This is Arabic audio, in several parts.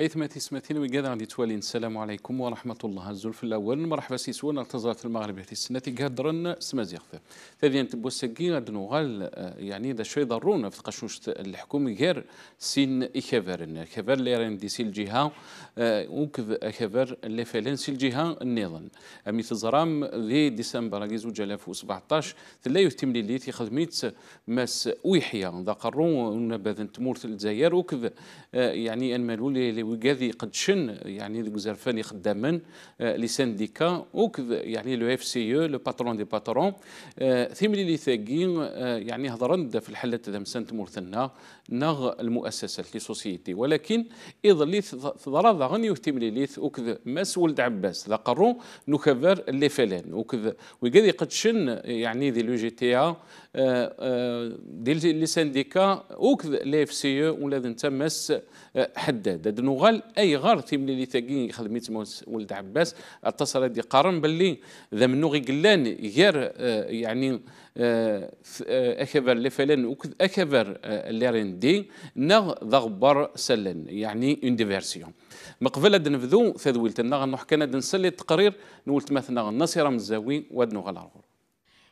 أيثمة إسمتين وقادة غادي توالين السلام عليكم ورحمة الله الزلف الأول مرحبا سي سيسوان ارتزارت المغرب هذه السنة قادرا سمازيغث ثانيا تبوسكي غاد نوغال آه، يعني ذا شوي ضرونا في القشوش الحكومي غير سين إكافر كافر اللي راين دي سي الجهة آه، وكف كافر اللي فعلا سي الجهة النظام أمي تزرام ذي ديسمبر زوج 2017 لا يهتم لي في خدميت ماس ويحيى ذا قرون نبذ تمور الجزائر وكذ آه، يعني أنمالو لي وكاذي قد شن يعني ذوك زرفاني خداما آه، لي سانديكا وكذ يعني لو اف سي او لو باترون دي باترون آه، ثملي لي ثاقي آه، يعني هضرن في هذا مسانت تمورثنا نغ المؤسسات لي سوسيتي ولكن اذا لي ضرا غني وثملي لي وكذ ماس ولد عباس ذا قرو نكفر لي فلان وكذ وكاذي قد شن يعني ذي لو جي تي ا آه، آه، ديال لي سانديكا وكذ لي اف سي ولاد مس آه، حداد هاد نوغال اي غار تيم لي تاكي خدمت ولد عباس اتصل دي قارن باللي ذا منو غي قلان غير يعني اكبر فلان وكذ اكبر دي نغ ضغبر سلن يعني اون ديفيرسيون مقبل هاد نبذو تذويلتنا غنروح انا نسلي التقرير نولت مثلا النصيره مزاوي واد نوغال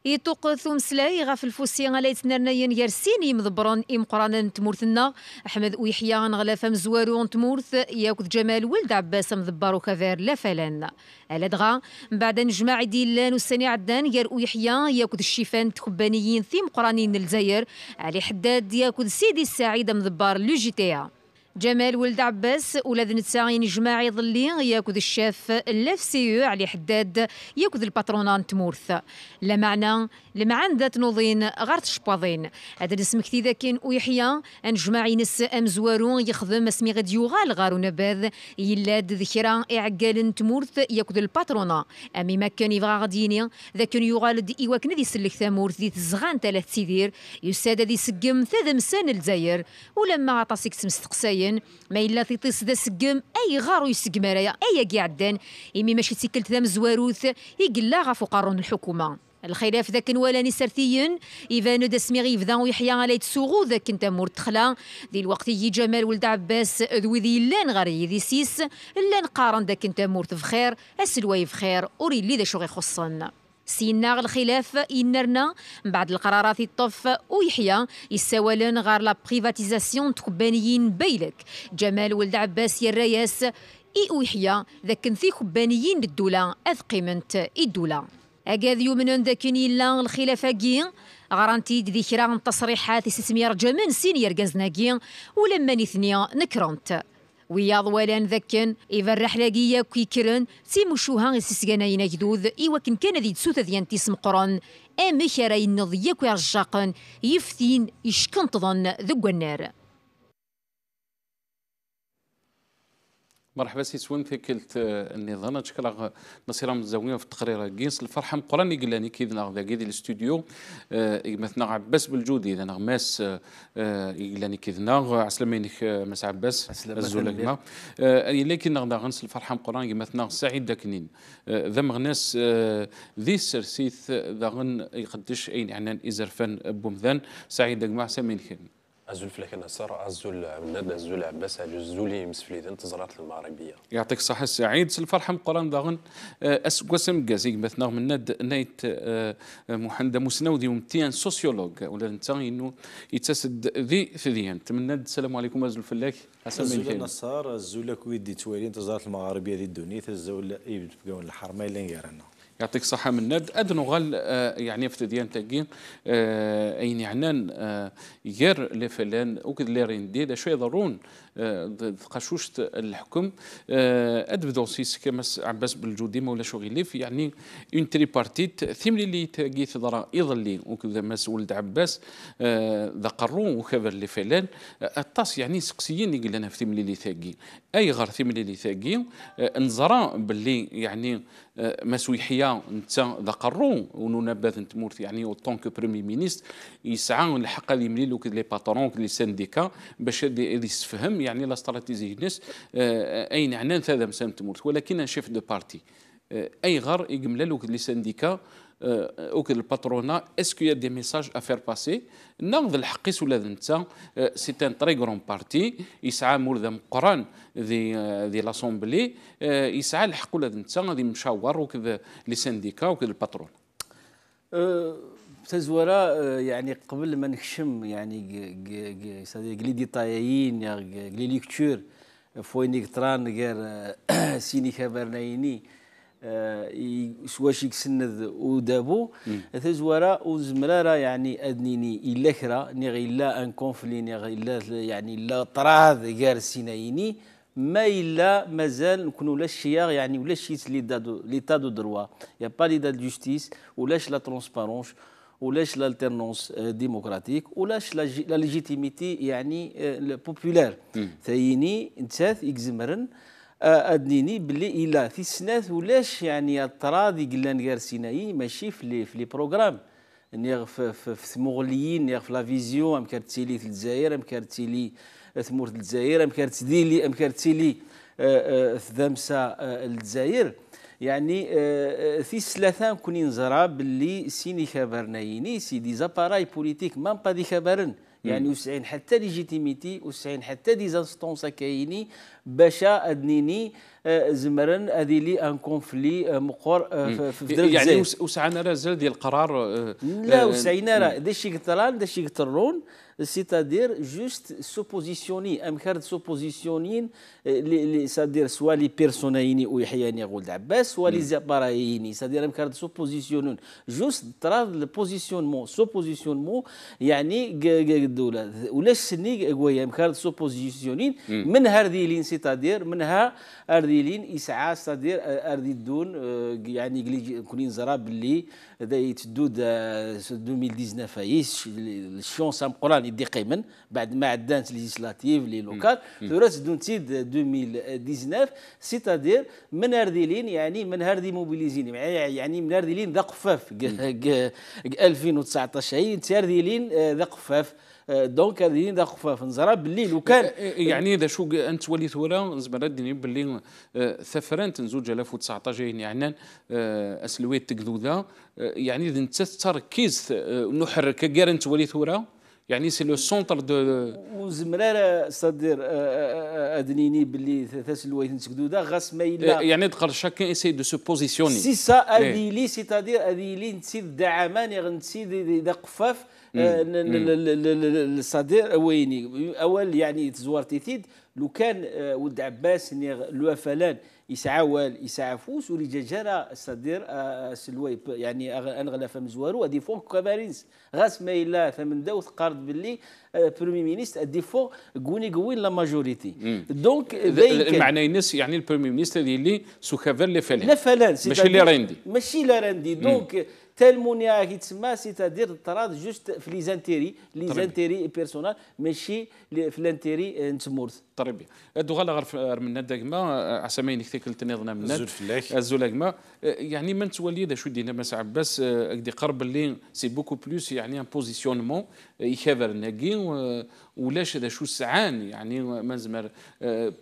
يتوق ثم سلاي غاف الفوسي غالا يتنرنايا يرسين إم إمقرانا تمورتنا أحمد ويحيى غلافة مزوارو تمورث ياكد جمال ولد عباس مضبار كفير لا فلان على دغا بعد نجمع ديلان والسنة عدان يار ويحيى ياكد الشيفان تخبانيين ثيم قرانين الزير علي حداد ياكد سيدي السعيد مضبار لو جي تي إيه. جمال ولد عباس ولاد نتساين جماعي ظلي ياكد الشاف لاف سيو علي حداد ياكد الباترونا نتمورث لا معنى لمعان ذات نوضين غارت شباضين هذا الاسم كتي ذاكين ويحيى ان جماعي نس زوارون يخدم اسمي غد يوغال غارو نباذ يلاد ذكرى اعقال تمورث ياكد الباترونا امي ما كان يبغى غديني ذاك يوغال دي ايواكن ذي سلك ثامورث ذي تزغان ثلاث سيدير يساد ذي سقم ثاذ سان الزاير ولما عطاسيك تمستقساين يعدن ما إلا تيطيس ذا سقم أي غارو يسقم رايا أي عدان إمي ماشي تيكلت ذا مزواروث يقلا غا فقرون الحكومة الخلاف ذاك ولا نسرتيين إيفان دا سميغي يفدا ويحيى على يتسوغو ذاك انت مور تخلا دي الوقت يجي جمال ولد عباس ذوي ذي لان غير يدي سيس لان قارن ذاك انت مور تفخير السلواي فخير وريلي ذا شو غيخصن سينا الخلاف ينرنا من بعد القرارات الطف ويحيى يسوالن غار لا بريفاتيزاسيون تكبانيين بيلك جمال ولد عباس يا الرياس اي ويحيى ذاك نثي كبانيين للدولة اذ الدولة أكاد يومن ذاك إلا الخلاف كي غرانتي ذكرى تصريحات 600 جمال من سين ولما نثنيا نكرونت وياض ضوالان ذكن إذا الرحلة جيا كيكرن سيمو شوها غسسقنا ينجدوذ إيوا كن كان ذي تسوث ذيان تيسم قرن أمي راي النضيك ويرجاقن يفتين إشكنتظن ذو النار مرحبا سي سوين في ثكلت آه، النظام شكرا نصير متزاويه في التقرير كينس الفرحه مقراني قلاني كي ذنا غدا كيدي الاستوديو آه، إيه، مثنا عباس بالجودي ذنا غماس آه، قلاني كي ذنا عسلامينك مس عباس الزولاكما إيه، الا لكن غدا غنس الفرحه مقراني مثنا سعيد داكنين ذا مغناس ذي سرسيث ذا غن يقدش اين عنان ازرفان بومذان سعيد داكما عسلامينك أزول في النصر أزول عمناد أزول عباس أزول يمس في اليدين تزرات المغربية يعطيك الصحه السعيد الفرحة مقران داغن آه، أسقسم قازيك مثلا من ند نايت آه، محمد مسنودي ومتيان سوسيولوج ولا انت إنه يتسد ذي ثديان تمند السلام عليكم أزول فلاك أزول النصر أزول كويدي توالي تزرات المغربية ذي الدنيا تزول إبت بقون الحرمين لين يرانا يعطيك صحة من نرد أدنو غل آه، يعني في تاقين آه، أين يعنان آه، ير لفلان وكذ لارين ديدا شوي ضرون تقشوشة الحكم آه، أدب دوسيس كما عباس بالجودي مولا ليف يعني اون تريبارتيت لي لي تاكي ثضرا إظلي وكذا ما ولد عباس ذا قرون وكبر اللي فلان الطاس يعني سقسيين يقول لنا في ثملي لي تاكي أي غير ثملي لي تاكي نظرا باللي يعني ما سويحيا انت ذا قرون انت مورث يعني اوتون كو بريمي مينيست يسعى الحق اللي يملي لي باترون لي سانديكا باش يسفهم يعني لا استراتيزي نس آه، آه، اين عنان ثاذا مسام تمورت ولكن شيف دو بارتي آه، اي غار لك لي سانديكا اوك الباترونا اسكو يا دي ميساج افير باسي ناخذ الحقيس ولا انت سي ان تري غرون بارتي يسعى مول ذم قران ذي ذي لاسومبلي يسعى الحق ولا انت غادي مشاور وكذا لي سانديكا وكذا الباترون تزورا آه، يعني قبل ما نكشم يعني قلي يا قلي ليكتور فوينيك تران غير آه، سيني خبرنايني آه، سواش يكسند ودابو تزورا وزمرارا يعني ادنيني الا خرا ني غير الا ان كونفلي ني غير الا يعني لا طراد غير سينايني ما الا مازال نكونوا لا الشياغ يعني ولا شيت لي دادو لي تادو دروا يا با لي داد جوستيس ولاش لا ترونسبارونش ولاش لالتيرنونس ديموكراتيك euh, ولاش لا ليجيتيميتي يعني بوبولير ثيني انتاث اكزمرن آه، ادنيني بلي الا في السنات ولاش يعني دي قلان غير سينائي ماشي في لي بروغرام نيغ في ثمغليين نيغ في لا فيزيون ام كارتيلي في الجزائر ام كارتيلي ثمور الجزائر ام كارتيلي ام كارتيلي ثدامسا آه، آه، الجزائر يعني آه، آه، في ثلاثه كوني نزرا باللي سيني خبرنايني سي دي زاباراي بوليتيك مام با دي خبرن يعني وسعين حتى ليجيتيميتي وسعين حتى دي زانستونس كايني باشا ادنيني آه، زمرن هذه لي ان كونفلي آه، مقر آه، في درب يعني وسعنا رازل ديال القرار لا وسعينا راه داكشي قطران داكشي قطرون سيتادير جوست سوبوزيسيوني ام كارد سوبوزيسيونين لي سادير سوا لي بيرسونايني ويحياني غولد عباس سوا لي زابارايني سادير ام كارد سوبوزيسيونون جوست طراد البوزيسيونمون سوبوزيسيونمون يعني الدوله ولاش سني ام كارد سوبوزيسيونين من هذه لي سيتادير منها ارديلين اسعى سيتادير اردي دون آه، يعني قلي زراب اللي باللي يتدود 2019 هي الشون سام قران يدي قيمن بعد ما عدانت ليزيسلاتيف لي لوكال ثورات دون تيد 2019 سيتادير من ارديلين يعني من هاردي موبيليزين يعني من ارديلين ذا قفاف 2019 هي ارديلين آه، ذا قفاف دونك هذه داخل في نظره باللي لو كان إيه، إيه، إيه، يعني اذا شو انت وليت ثورا زعما ردني باللي ثفرانت آه، نزوج 2019 يعني آه، اسلويت تكذوذا آه، يعني اذا انت تركيز نحرك غير انت ولي ثورا يعني سي لو سونتر دو وزمرار صدر آه، آه، آه، ادنيني باللي ثلاث الويتن سكدوده غاس ما إلا يعني دخل شاك ايسي دو سو بوزيسيوني سي سا هذه لي سيتادير هذه لي نسيد دعمان نسيد اذا قفاف الصدير ويني اول يعني تزوار تيثيد لو كان ولد عباس لو فلان يسعى وال يسعى فوس ولججارة صدير آه، سلويب يعني انغلى زوارو ادي فوق كافارينس غاس ما الا ثمن داو قرض باللي برومي مينيست ادي فوق كوني كوين لا ماجوريتي دونك المعنى ينس يعني البرومي مينيست اللي سو كافير لي فلان لا فلان ماشي لي راندي ماشي لي راندي دونك حتى المونيا كي تسمى سي تادير طراد جوست في لي زانتيري لي زانتيري بيرسونال ماشي في لانتيري آه، نتمورث طريبي ادو غالا غير آه، من داكما آه، عسامين كثير كنت نظنا من الزول فلاك الزول اكما يعني من تولي دا شو دينا مس عباس قدي قرب اللي سي بوكو بلوس يعني ان بوزيسيونمون يخافر ناكي ولاش هذا شو سعان يعني مازمر آه،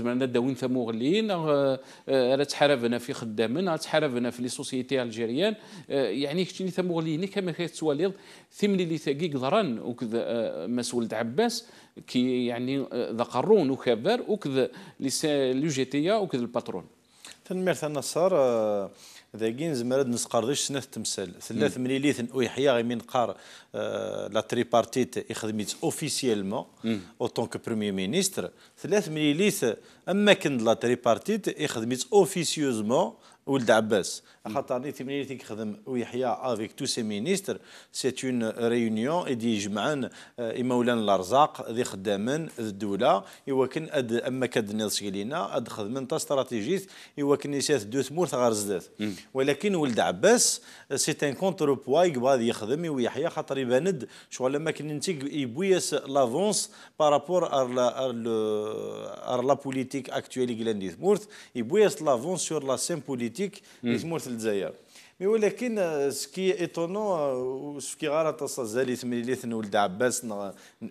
انا داوين ثمو آه، آه، راه تحاربنا في خدامنا تحاربنا في لي سوسيتي الجيريان يعني كتشني ثمو كما كتواليض ثمني اللي ثقيق ضران وكذا مسؤول عباس كي يعني ذقرون وكبر وكذا لي جي تي وكذا الباترون تنمير النصار ذاكي نزمر نسقردش سنة تمثال ثلاث مليليث ويحيى من قار لا تريبارتيت يخدميت اوفيسيالمون او طون بريمير مينيستر ثلاث مليليث اما كان لا تريبارتيت يخدميت اوفيسيوزمون ولد عباس خاطرني ثمانية تخدم ويحيى افيك تو سي مينيستر سي اون ريونيون اللي يجمعن مولانا الارزاق ذي خدامن الدوله يوكن أد اما كاد نيلس لينا اد خدمن تا استراتيجيت يوكن نيسات دو ثمور ثغار زدات ولكن ولد عباس سي ان كونتر بوا يقبض يخدم ويحيى خاطر يباند شغل ما كان نتيك يبويس لافونس بارابور ار لا بوليتيك اكتويل اللي ثمور يبويس لافونس سور لا سيم بوليتيك ثمور الجزائر مي ولكن سكي ايتونو وسكي غارة تصا زالي ثميليث ولد عباس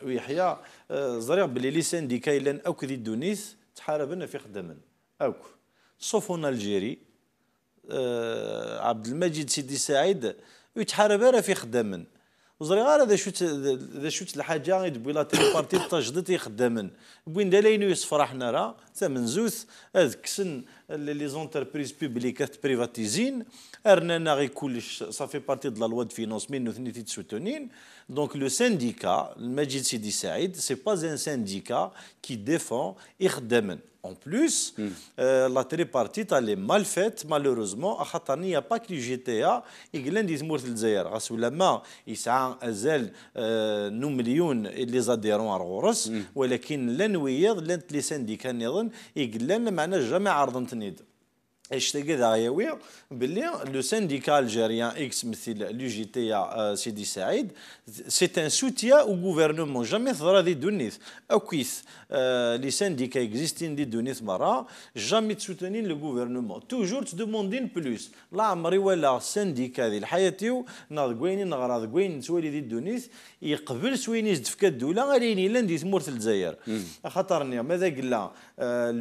ويحيى آه، زريع بلي لي سانديكا الا اوك ذي دونيس تحاربنا في خدمن اوك صوفون الجيري آه، عبد المجيد سيدي سعيد ويتحارب في خدمن وزري غير ذا شوت ذا شوت الحاجه يدبي لا تيلي بارتي تجدد يخدمن بوين دالاينو يصفرحنا راه ثمن زوث هذ كسن لي زونتربريز بوبليك تبريفاتيزين ارنانا غي كلش صافي بارتي دلا لوا دفينونس فينونسمين نوثني تيتسوتونين Donc le syndicat, le Majid Sidi Saïd, ce n'est pas un syndicat qui défend Irdemen. En plus, hmm. euh, la tripartite, est mal faite, malheureusement. Il n'y a pas que le GTA il il y a zèle, millions les adhérents mais hmm. syndicats, jamais ardent اشتكى داغياوي باللي لو سانديكا الجيريان اكس مثل لو جي تي سيدي سعيد سي ان سوتيا او غوفرنمون جامي ثرا دي دونيس اوكيس لي سانديكا اكزيستين دي دونيس مرا جامي تسوتونين لو غوفرنمون توجور تدوموندين بلوس لا عمري ولا سانديكا ديال حياتي ناض كويني نغراض كوين سوالي دي دونيس يقبل سويني يزدفك الدوله غاريني الا دي تمورت الجزائر خاطرني ماذا قلنا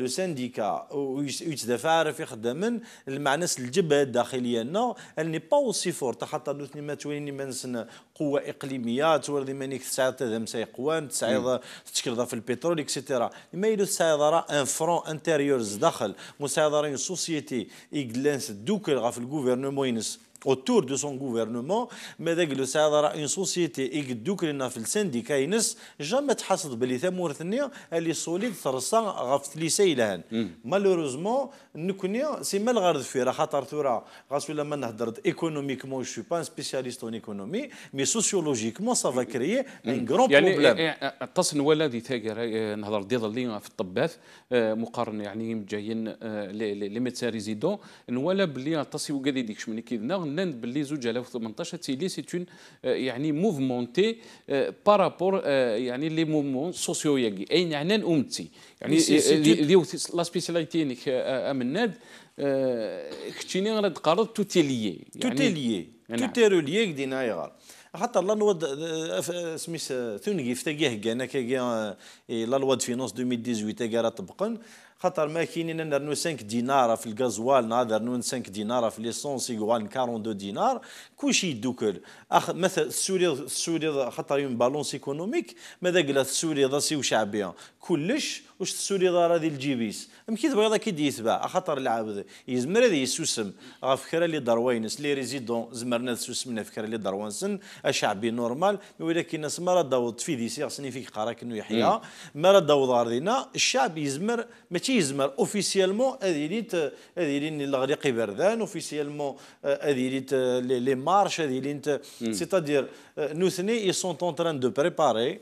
لو سانديكا ويتدافع عارف يخدم تماما المعنس الجبهه الداخليه لنا اللي با اوسي فور حتى دوتني ما تويني منسن قوه اقليميه تورد مانيك تسعه تذا مساي قوان تسعيض تشكرضه في البترول اكسيتيرا ما يدو تسعيض راه ان فرون انتيريورز داخل مساعده سوسيتي ايكلانس دوكل غا في الغوفرنمون ينس autour de son gouvernement ماذاك لو ساعه راه اون سوسيتي يقدوك لنا في السنديكا ينس جامي تحصد بلي ثمورتني اللي سوليد ترصا غاف تليسا يلهن مالوروزمون نكوني سي مال غارد غير راه خاطر ثورا غاس لما نهضر نهضرت ايكونوميكمون جو با سبيسياليست اون ايكونومي مي سوسيولوجيكمون سافا كريي ان غران بروبليم يعني التصن ولا دي تاجر نهضر ديال اللي في الطبات آه، مقارنه يعني جايين آه، لي ميتسان ريزيدون نوالا بلي التصي وكادي ديكش من كيدنا نند باللي زوج 2018 تيلي سي اون يعني موفمونتي بارابور آه، آه، يعني لي موفمون سوسيو ياكي اي نعنا يعني امتي يعني لي لا سبيسياليتي انك امناد كتشيني غادي تقرر توتي ليي توتي ليي توتي روليي كدينا يغار حتى لا نود سميث ثوني فتاكيه انا كاكيا آه، لا لوا فينونس 2018 راه طبقا خاطر ما كاينين نرنو 5 دينار في الغازوال نهار نرنو 5 دينار في ليسونس يقوال 42 دينار كلشي يدوكل اخ مثلا السوري السوري خاطر اون بالونس ايكونوميك ماذا قلت السوري ضاسي وشعبيه كلش واش تسولي دار هذه الجيبيس مكي كي دي يتباع خاطر العابد يزمر هذه يسوسم غاف كرا لي دروينس لي ريزيدون زمرنا تسوسمنا في كرا لي دروانسن الشعبي نورمال ولكن الناس ما راه داوض في ديسي خصني فيك قراك انه يحيى ما راه داوض ارضنا الشعب يزمر ماشي يزمر اوفيسيالمون هذه ليت هذه اللي الغريق بردان اوفيسيالمون آه، هذه ليت لي مارش هذه لين سيتادير نوثني اي sont اون تران دو بريباري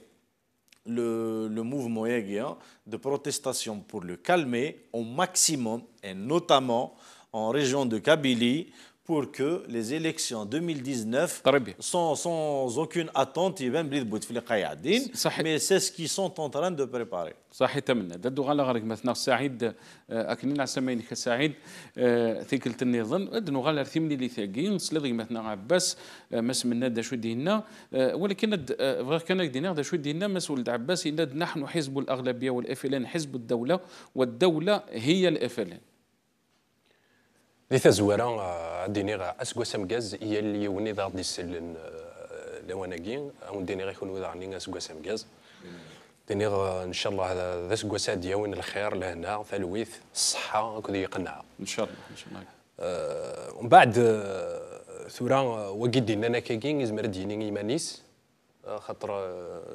le, mouvement de protestation pour le calmer au maximum, et notamment en région de Kabylie, pour que les élections 2019 sont sans aucune attente يبان même ضبوط في اللي قاعدين مي سي سكي سون اون تران دو بريباري صحيح تمنا دادو غالا غارك مثلا سعيد اكنين على سمين كسعيد ثيكلت النظام ادنو غالا ثمني اللي ثاقين سلذي مثلا عباس مس من دا شو دينا ولكن غير كان دينا دا شو دينا مس ولد عباس نحن حزب الاغلبيه والافلان حزب الدوله والدوله هي الافلان دي تزويرة غادي اسكواس امكاز هي اللي وني غادي يسلن لواناكي ونديني غيكون وذا غني اسكواس امكاز ديني ان شاء الله هذا اسكواس دياوين الخير لهنا تلويث الصحة كذي يقنع ان شاء الله ان شاء الله ومن بعد ثورا وقيد دينا انا كاكين يزمر ديني ايمانيس خاطر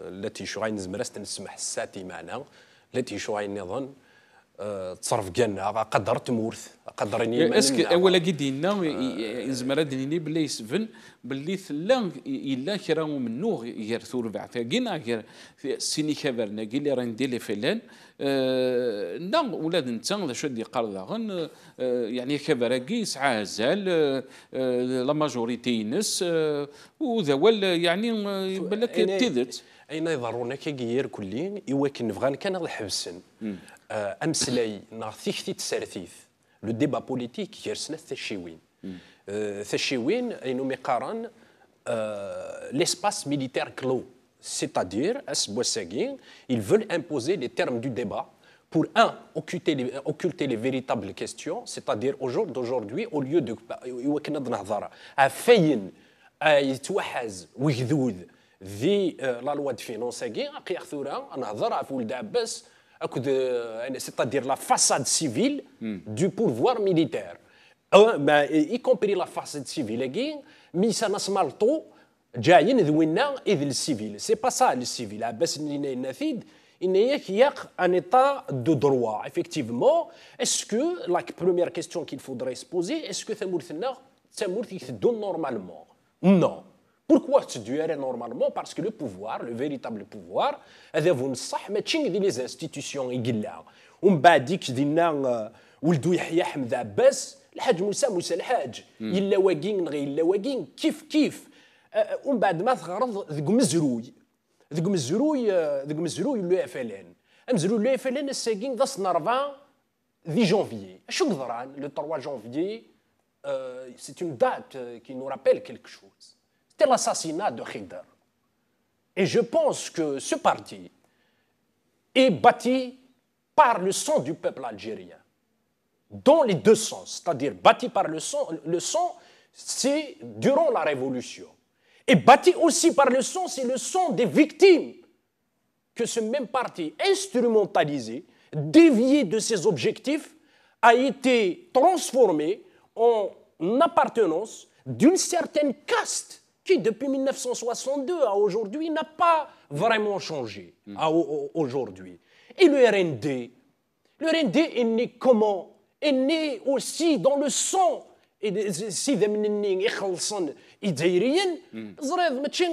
التي شو غاين نسمح الساتي معنا التي شو غاين نظن تصرف كان قدر تمورث قدر اني إيه، اسك اولا قدينا يزمر ادنيني بلي يسفن باللي ثلا الا كرا منو غير ثوربع فكينا غير سيني كبرنا كي اللي راندي لي فلان آه، نا ولاد انت شو دي قرضاغن آه، يعني كبراكي يسعى زال آه، لا ماجوريتي ينس وذوال يعني بالك تيدت اين يضرورنا كي غير كلين يواكن فغان كان الحبسن أمسلاي euh, Le débat تسارثيث لو ديبا بوليتيك يرسنا الثشيوين الثشيوين إنو l'espace militaire clos. C'est-à-dire, à ils veulent imposer les termes du débat pour, un, occulter les, véritables questions, c'est-à-dire au d'aujourd'hui, au lieu de. à euh, c'est-à-dire la façade civile hmm. du pouvoir militaire. Ben, y compris la façade civile, mais ça n'a pas de mal. Ce n'est pas ça le civil. Ah, ben, il n'y a un état de droit. Effectivement, est-ce que la première question qu'il faudrait se poser est-ce que ces moules se donnent normalement Non. Pourquoi tu duerais normalement Parce que le pouvoir, le véritable pouvoir, هذا هو les ماشي دي لي انستيتيوشن يقلها ومن بعد يك Le الحاج موسى موسى الحاج Ils واكين غير يلا واكين كيف كيف ومن بعد ما تغرض ذق مزروي ذق مزروي ذق مزروي لو مزروي لو ذا سنرفا دي janvier. le 3 janvier, c'est une date qui nous rappelle quelque chose c'était l'assassinat de Khidr. Et je pense que ce parti est bâti par le sang du peuple algérien, dans les deux sens, c'est-à-dire bâti par le sang, le sang c'est durant la révolution, et bâti aussi par le sang, c'est le sang des victimes que ce même parti instrumentalisé, dévié de ses objectifs, a été transformé en appartenance d'une certaine caste depuis 1962 à aujourd'hui, n'a pas vraiment changé à aujourd'hui. Et le RND, le RND est né comment Est né aussi dans le sang et si de mening et khalsan idirien zred machi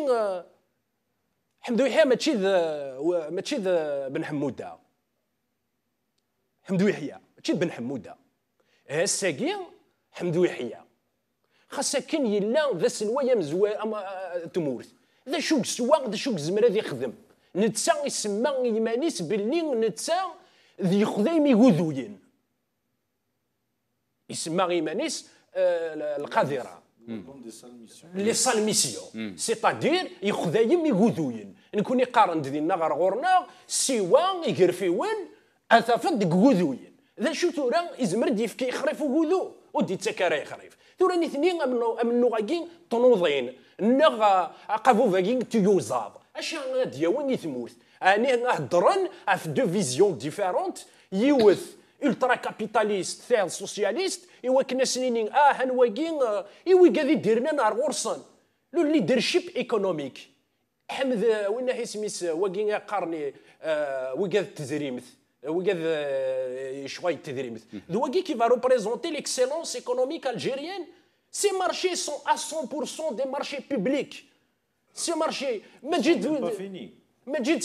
hamdouhia machi machi ben hamouda hamdouhia machi ben hamouda hessegi hamdouhia خاصها كان يلا ذا سلوايا مزوا أما تمورث ذا شوك سوا ذا شوك زمرا ذي يخدم نتسا يسمى يمانيس باللي نتسا ذي خدايم يهذوين يسمى يمانيس القذره لي سال ميسيون سيتادير يخدايم يهذوين نكون يقارن ديالنا غير غورنا سوا يقرفيون اثافد دك ذا شو تورا يزمر يفكي يخرف وهذو ودي تسكر يخرف ثورا نثني من نوغاكين تنوضين نغ فاكين تيوزاب اش غادي وين يثموت اني نهضرن اف دو فيزيون ديفيرونت يوث الترا كابيتاليست ثير سوسياليست ايوا كنا سنينين اه هنواكين ايوا آه، قاعد ديرنا نار غرسن لو ليدرشيب ايكونوميك حمد وين سميس آه، واكين قرني آه وكاد تزريمث Le qui va représenter l'excellence économique algérienne. Ces marchés sont à 100% des marchés publics. ce marché Majid, pas fini. Majid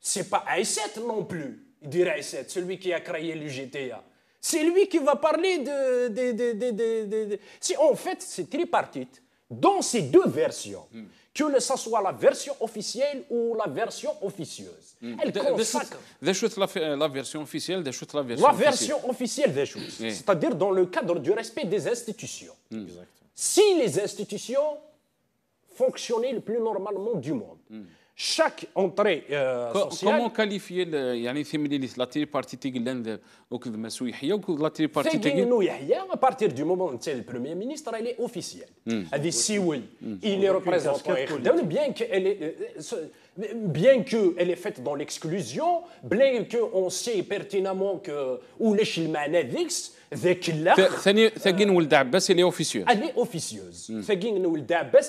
C'est pas Aïsset non plus, il dirait Aïsset, celui qui a créé l'UGTA. C'est lui qui va parler de. de, en fait, c'est tripartite. Dans ces deux versions, que ce soit la version officielle ou la version officieuse. Mm. Elle consacre... la, version officielle, des la version La version officielle, des choses. C'est-à-dire dans le cadre du respect des institutions. Mm. Si les institutions fonctionnaient le plus normalement du monde, mm chaque entrée euh, sociale. Comment qualifier le, la à partir du moment où c'est le premier ministre elle est officielle hmm. hmm. il hmm. est représentant bien qu'elle est euh, euh, Bien qu'elle est faite dans l'exclusion, bien qu'on sait pertinemment que ou les Chilmanadix, c'est là. Euh, elle est officieuse. Elle est officieuse. Mm.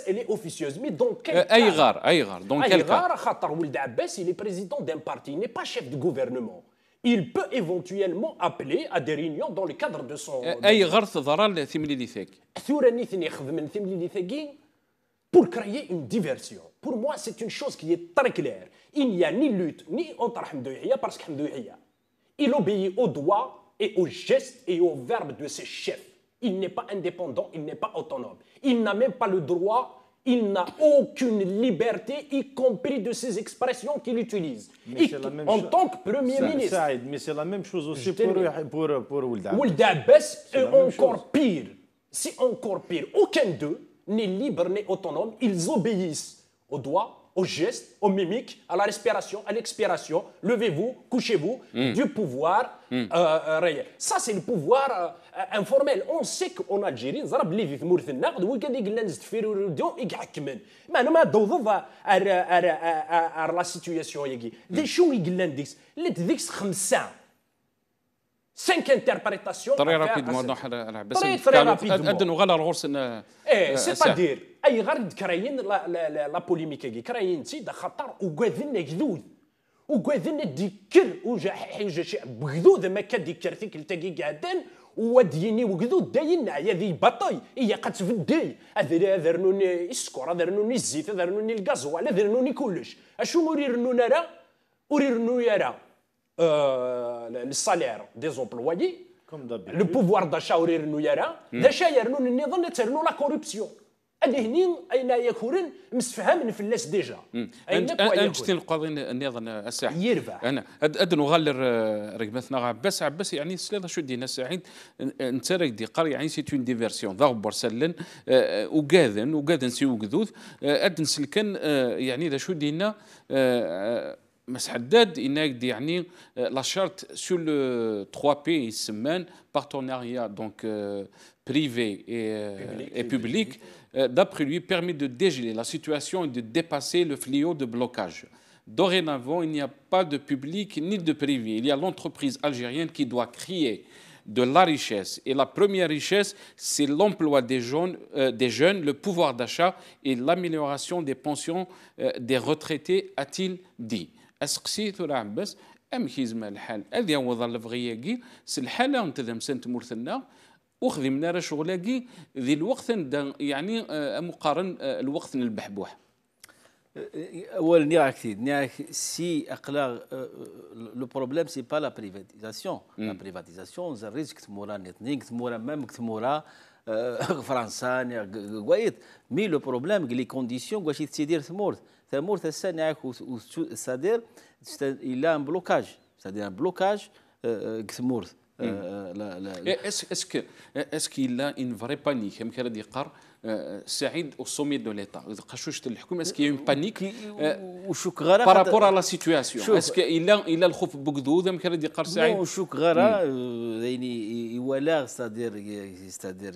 Elle est officieuse. Mais dans quel euh, cas Aïghar, Aïghar. Dans quel Aïghar, cas Aïghar, il est président d'un parti, il n'est pas chef de gouvernement. Il peut éventuellement appeler à des réunions dans le cadre de son. Euh, Aïghar, c'est Zara, c'est Mlilithek. Sur un ethnique, pour créer une diversion. Pour moi, c'est une chose qui est très claire. Il n'y a ni lutte, ni entre Hamdouya, parce que Hamdouya, il obéit aux doigts et aux gestes et aux verbes de ses chefs. Il n'est pas indépendant, il n'est pas autonome. Il n'a même pas le droit, il n'a aucune liberté, y compris de ses expressions qu'il utilise. en tant que Premier ministre. mais c'est la même chose aussi pour, pour, pour, pour est encore pire. C'est encore pire. Aucun d'eux n'est libre, n'est autonome. Ils obéissent aux doigts, aux gestes, aux mimiques, à la respiration, à l'expiration. Levez-vous, couchez-vous, hmm. du pouvoir hmm. euh, euh réel. Ça, c'est le pouvoir euh, euh, informel. On sait qu'en Algérie, les Arabes, les de les Nard, les Wigan, les Glens, les Féroudon, les Gakmen. Mais nous avons la situation. Des choses, hmm. les Glendis, les Dix, 5 5 انتربريتاسيون طري رابيد مو نحن بس ادن وغلا الغرس ان ايه سي با دير اي غرد كراين لا لا لا, لا بوليميك كي كراين تي خطر وكاذن جذوذ وكاذن ديكر وجا حيجا شي بجذوذ ما كديكر فيك التاكي قاعدين وديني وكذو داين يا ذي بطي هي قد الدي اذر اذرنوني السكر درنوني الزيت درنوني الغاز هذا اذرنوني كلش اشو مرير رنونا راه وري راه لي دي زومبلويي لو بوفوار داشا ورير نو يارا داشا يرنون النظام ترنو لا كوربسيون هذه هني اين يكون مسفهمن في الناس ديجا اين جتي القاضي النظام الساح يربح انا ادن غالر رقمتنا عباس عباس يعني سلاله شو دينا سعيد انت راك دي قري يعني سي اون ديفيرسيون ضغبر برسلن وكاذن وكاذن سي وكذوذ ادن سلكن يعني شو دينا مس حداد sur يعني la charte sur le 3 p semaine, partenariat donc euh، privé et, euh، public, euh, d'après lui, permet de dégeler la situation et de dépasser le fléau de blocage. Dorénavant, il n'y a pas de public ni de privé. Il y a l'entreprise algérienne qui doit créer de la richesse. Et la première richesse, c'est l'emploi des jeunes, le pouvoir d'achat et l'amélioration des pensions des retraités, a-t-il dit. اسقسي ثورا عباس امك يزمى الحال اذ يوض الفغياكي سلحاله نتذم سنت وخذي وخدمنا راه شغلاكي ذي الوقت يعني آه، مقارن آه، الوقت البحبوح اولا أه، نيراك تيد نيراك سي اقلا لو بروبليم سي با لا بريفاتيزاسيون لا بريفاتيزاسيون ريسك تمورا نيتني تمورا مام تمورا فرنسا كويت مي لو بروبليم لي كونديسيون واش تسيدير ثمورت ثمورة الثانية سادير الى أن بلوكاج سادير بلوكاج كثمور لا لا اسك اسك الى ان فري بانيك هم كان يقر سعيد او سومي دو ليتا قشوش الحكم اسك اون بانيك وشوك غرا بارابور على لا سيتوياسيون اسك الى الى الخوف بكذو هم كان يقر سعيد وشوك غرا يعني ولا سادير سادير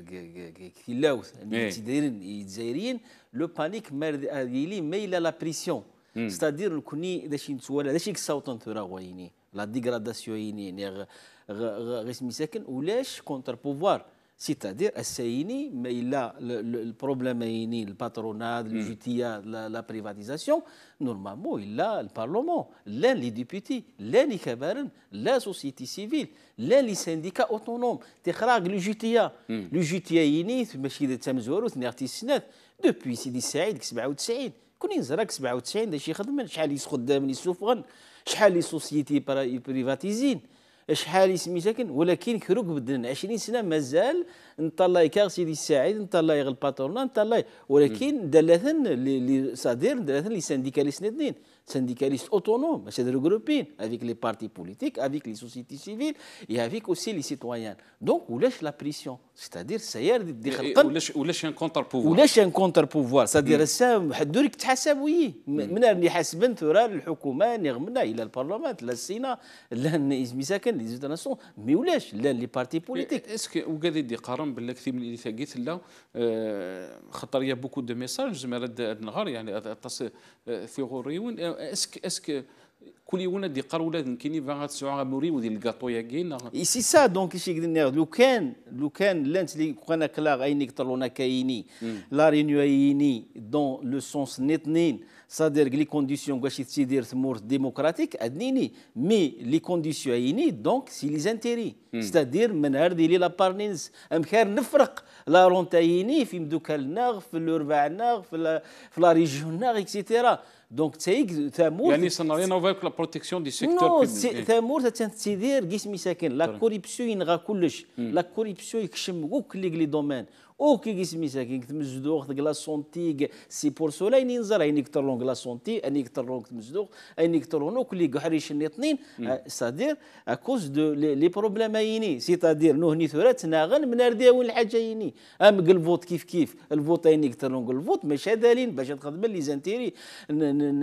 كيلاوث الجزائريين le panique merde à mais il a la pression. Hmm. C'est-à-dire le kuni de Shinsuela, de Shiksautantura Waini, la dégradation Yini, Rismisekin, ou l'esh contre-pouvoir. C'est-à-dire, Asseini, mais il a le problème Yini, le patronat, le hmm. jutia, la privatisation. Normalement, il a le Parlement, les députés, les Kabaren, la société civile, les syndicats autonomes. T'es le jutia. Hmm. Le jutia Yini, tu m'as dit de Tsemzoro, دوبوي سيدي سعيد 97 كون ينزرك 97 داشي يخدم شحال يس خدام لي سوفغن شحال لي سوسيتي بريفاتيزين شحال سميتها ولكن كروك بدلنا 20 سنه مازال نطلعي كاغ سيدي السعيد نطلعي غير الباترونا نطلعي ولكن دلاثن لي صادير دلاثن لي سانديكاليست نادنين سانديكاليست اوتونوم ماشي دارو جروبين هذيك لي بارتي بوليتيك هذيك لي سوسيتي سيفيل اي افيك اوسي لي سيتويان دونك ولاش لا بريسيون ستادير سيار دي خلق ولاش ولاش ان كونتر بوفوار ولاش ان كونتر بوفوار ستادير السام حد دورك تحاسب وي من اللي حاسب انت راه الحكومه غمنا الى البرلمان لا السينا لا ميساكن لي زيتناسيون مي ولاش لا لي بارتي بوليتيك إيه، اسكو وكادي دي قرار نظن بلا كثير من اللي تاقيت لا آه، خطر يا بوكو دو ميساج زعما هاد النهار يعني اطاس في آه، غوريون آه، اسك اسك كل يوم دي ولاد كيني فان تسعة موري ودي الكاطو يا اي سي سا دونك شي كدير لو كان لو كان لانت لي كنا كلا غاينيك طلونا كايني لا رينيو ايني دون لو سونس نتنين cest لي كونديسيون باش les ثمور ديمقراطيك ادنيني مي لي كونديسيون ايني دونك سي لي زانتيري ستادير من هردي لي لابارنينس خير نفرق لا رونتايني في ناغ في ناغ في في لا ناغ اكسيتيرا دونك تايك ثامور يعني سنرينا وفاك لا بروتيكسيون دي سيكتور نو ثامور تنتيدير كيسمي ساكن لا كوريبسيون ينغا كلش لا كوريبسيون يكشم كوك لي دومين او كي سميتها كي مزدوغ تقلا سي بور سولا نينزر نزر اني كتر لون كلا سونتي اني كتر لون تمجدوغ اني كتر كلي قحريش الاثنين سادير اكوز دو لي بروبليم ايني سي تادير نو هني ثورات ناغن من ارداوين الحاجه ايني ام الفوت كيف كيف الفوت اني كتر الفوت ماشي دالين باش تخدم لي زانتيري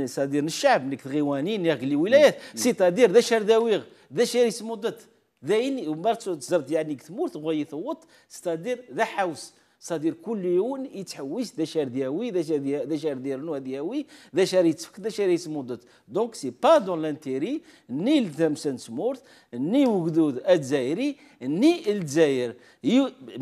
سادير الشعب نك تغيواني نيغ لي ولايات سي تادير ذا شرداويغ ذا شاري سمودت ذاين ومارتو تزرد يعني كتمور تبغى ثوت ستادير ذا حوس صدير كل يوم يتحوش ذا شهر دياوي ذا شهر ديا ذا شهر ديالنو دياوي ذا شهر يتفك ذا شهر يتمدد دونك سي با دون لانتيري ني لتمسن سمورت ني وجدود الجزائري ني الجزائر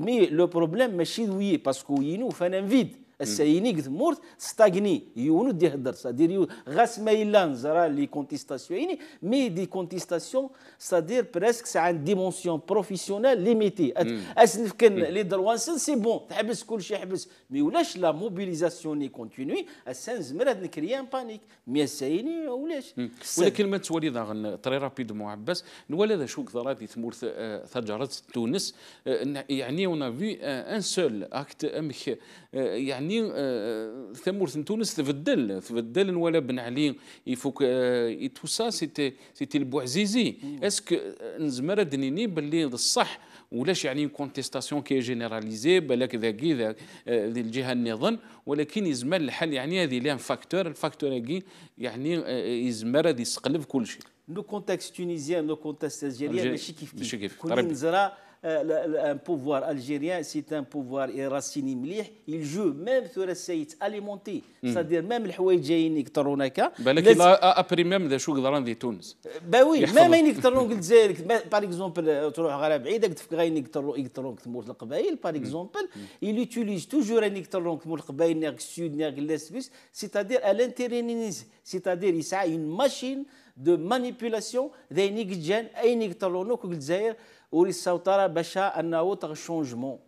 مي لو بروبليم ماشي وي باسكو ينو فانا نفيد الساينيك ثمورت ستاغني يونو دي هدر سادير غاس ما الا نزرا لي كونتيستاسيون يعني مي دي كونتيستاسيون سادير بريسك سا عند ديمونسيون بروفيسيونيل ليميتي اسنف كان لي دروانسن سي بون تحبس كل شيء حبس مي ولاش لا موبيليزاسيون ني كونتينوي السان زمر هاد نكريا بانيك مي السايني ولاش ولكن ما تولي ضاغ تري رابيدمون عباس نولا ذا شوك ذرا دي ثمورت آه، تونس آه، يعني اون في ان سول اكت امك آه، يعني يعني آه، آه، ثمورة تونس تبدل تبدل ولا بن علي يفوك اي تو سا سيتي سيتي البوعزيزي اسكو نزمر دنيني باللي الصح ولاش يعني كونتيستاسيون كي جينيراليزي بالك كي ذاك الجهه النظام ولكن يزمر الحل يعني هذه لان فاكتور الفاكتور يعني آه، يزمر يسقلب كل شيء لو كونتكست تونيزيان لو كونتكست الجزائري ماشي كيف كيف كيف كيف كيف ان بوفوار الجيريان سي ان بوفوار راسيني مليح يلجو ميم ثورا سيت اليمونتي سادير ميم الحوايج جايين يكثرون هكا بالك لا ابري ميم ذا شو قدران دي تونس با وي ميم اين يكثرون قلت زير باغ اكزومبل تروح غير بعيد قلت فكرا اين يكثرون يكثرون كثمور القبائل باغ اكزومبل يلوتيليز توجور اين يكثرون كثمور القبائل نيغ السود نيغ الاسبيس سي تادير الانترينيز سي تادير يسعى اون ماشين de manipulation des nigjen et nigtalono que le Zaire ou les Sautara Bacha en a autre changement.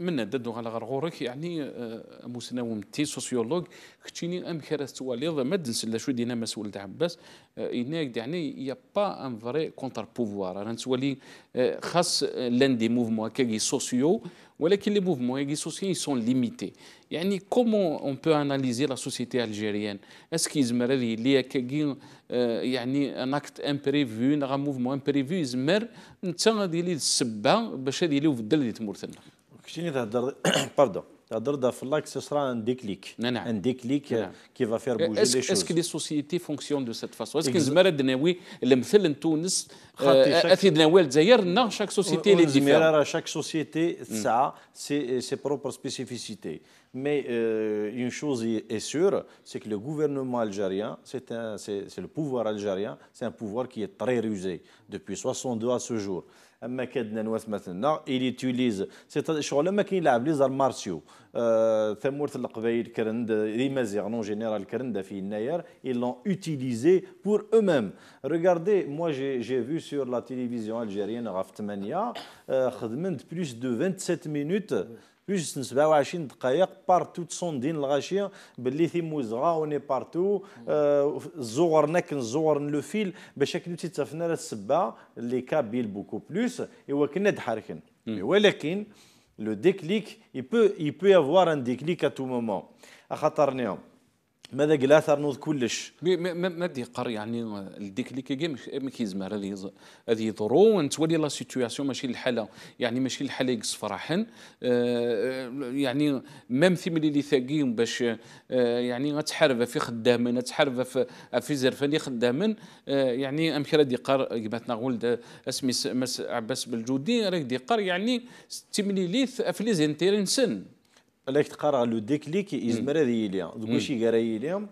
من دادو على غرغورك يعني آه، موسنا تي سوسيولوج كتشيني ام كراس تواليض ما لا شو دينا مسؤول تاع عباس هناك آه، يعني يا با ان فري كونتر بوفوار انا نتولي آه، خاص لان دي موفمون كي سوسيو ولكن لي موفمون كي سوسيو سون ليميتي يعني كومون اون بو اناليزي لا سوسيتي الجيريان اسكي هذه اللي كي يعني ان اكت امبريفيو ان موفمون امبريفيو يزمر انت غادي لي السبه باش هذه اللي الدل اللي تمرتنا Pardon, تهضر باردون تهضر ده في sera un déclic un déclic qui va faire bouger les choses est-ce que les sociétés fonctionnent de cette façon est-ce que en euh, chaque société les différents chaque société hmm. ça c'est euh, ses propres spécificités Mais euh, une chose est sûre, c'est que le gouvernement algérien, c'est le pouvoir algérien, c'est un pouvoir qui est très rusé depuis 62 à ce jour. اما كادنا نواس مثلنا يليتيليز سي شغل ما كاين يلعب لي زار مارسيو آه ثمورت القبائل كرند ريمازيغ نون جينيرال كرند في الناير ils l'ont utilisé pour eux-mêmes regardez moi j'ai j'ai vu sur la télévision algérienne غاف 8 euh, خدمت plus de 27 minutes جوست 27 دقائق بارتو تصوندين الغاشيه باللي ثيم وزغا وني بارتو زورنا كنزور لو فيل باش كنو تيتفنا السبه اللي كابيل بوكو بلوس ايوا كنا دحركن ولكن لو ديكليك يبو يبو il ان ديكليك ا تو مومون tout moment à ماذا قلا ثرنوض كلش ما دي قر يعني ديك اللي كي ما كيزمر هذه هذه ضرو ونتولي لا سيتوياسيون ماشي الحاله يعني ماشي الحاله يقص فرحا آه، آه، يعني ميم في ملي اللي باش آه، يعني غتحارب في خدام غتحارب في في زرفان خدام يعني امكرا دي قر جبتنا غولد اسمي عباس بالجودي راك دي قر يعني ستيمليليث في لي زانتيري سن لاك تقرا لو ديكليك يزمر هذه هذا يليا واش قرا ليا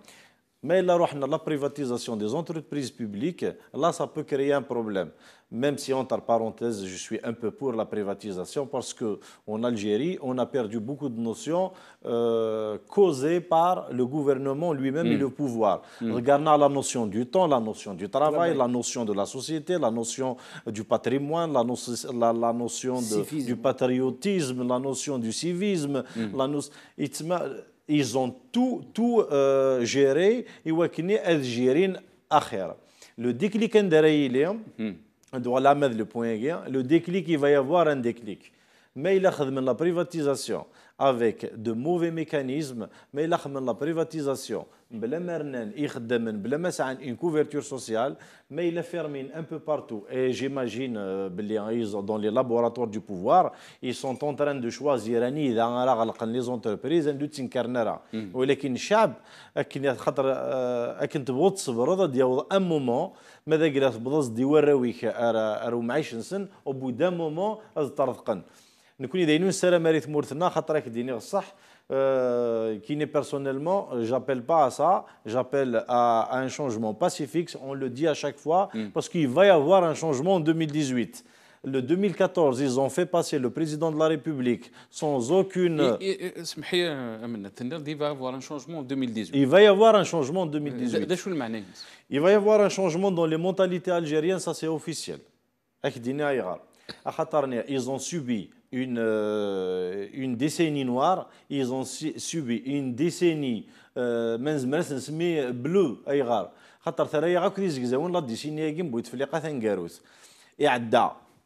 ما الا رحنا لا بريفاتيزاسيون دي زونتربريز بوبليك لا سا بو كريي ان بروبليم même si entre parenthèses, je suis un peu pour la privatisation, parce qu'en Algérie, on a perdu beaucoup de notions euh, causées par le gouvernement lui-même et mm. le pouvoir. Mm. Regardez la notion du temps, la notion du travail, la notion de la société, la notion euh, du patrimoine, la, notion de, du patriotisme, la notion du civisme, mm. ils ont tout, tout euh, géré et algérien le déclic en doit la le point le déclic, il va y avoir un déclic. Mais il a fait la privatisation. افيك دو موفي ميكانيزم ما يلخ من لا بريفاتيزاسيون بلا ما رنان يخدم بلا ما سعان اون كوفرتور سوسيال ما يلا فيرمين ان بو بارتو اي جيماجين بلي دون لي لابوراتوار دو بوفوار اي سون اون تران دو شوازير اني اذا راه غلقن لي زونتربريز اندو تنكرنا ولكن الشعب اكن خاطر اكن تبغوا تصبر ديال ان مومون ماذا قلت بضز دي وراويك ارو معيش نسن او بو دا مومون ترثقن qui n'est السلامه ريت مورثنا خاطرك qui personnellement, j'appelle pas à ça, j'appelle à un changement pacifique, on le dit à chaque fois, mm. parce qu'il va y avoir un changement en 2018. Le 2014, ils ont fait passer le président de la République sans aucune... il va y avoir un changement en 2018. Il va y avoir un changement en 2018. Il va y avoir un changement dans les mentalités algériennes, ça c'est officiel. Ils ont subi une, euh, une décennie noire, ils ont subi une décennie منزمرس نسميه بلو اي غار خاطر ثريا غاك ريزك زاون لا ديسيني كيم بويتفليقه ثنكاروس يعدى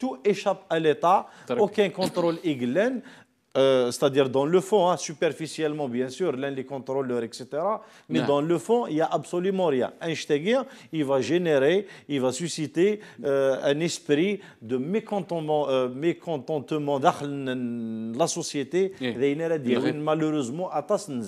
tout échappe à l'État, aucun contrôle églène. Euh, c'est-à-dire dans le fond, hein, superficiellement bien sûr, l'un les contrôleurs, etc. Mais dans le fond, il n'y a absolument rien. Einsteiger, il va générer, il va susciter euh, un esprit de mécontentement, euh, mécontentement dans la société. Eh. Oui. Malheureusement, atas de